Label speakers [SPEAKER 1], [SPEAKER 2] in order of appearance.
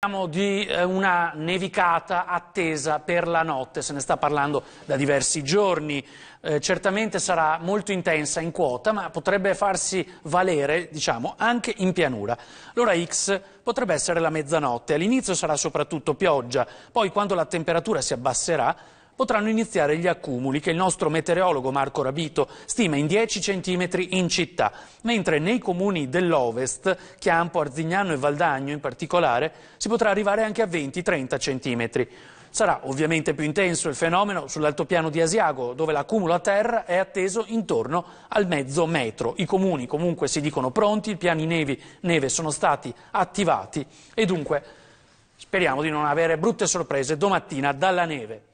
[SPEAKER 1] Parliamo di eh, una nevicata attesa per la notte, se ne sta parlando da diversi giorni, eh, certamente sarà molto intensa in quota ma potrebbe farsi valere diciamo, anche in pianura. L'ora X potrebbe essere la mezzanotte, all'inizio sarà soprattutto pioggia, poi quando la temperatura si abbasserà potranno iniziare gli accumuli che il nostro meteorologo Marco Rabito stima in 10 cm in città, mentre nei comuni dell'Ovest, Chiampo, Arzignano e Valdagno in particolare, si potrà arrivare anche a 20-30 cm. Sarà ovviamente più intenso il fenomeno sull'altopiano di Asiago, dove l'accumulo a terra è atteso intorno al mezzo metro. I comuni comunque si dicono pronti, i piani nevi, neve sono stati attivati e dunque speriamo di non avere brutte sorprese domattina dalla neve.